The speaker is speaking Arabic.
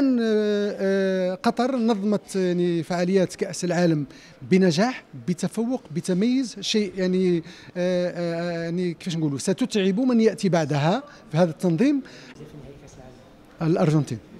آه، آه، قطر نظمت يعني فعاليات كأس العالم بنجاح بتفوق بتميز شيء يعني آه، يعني كيفاش نقولوا ستتعب من يأتي بعدها في هذا التنظيم الأرجنتين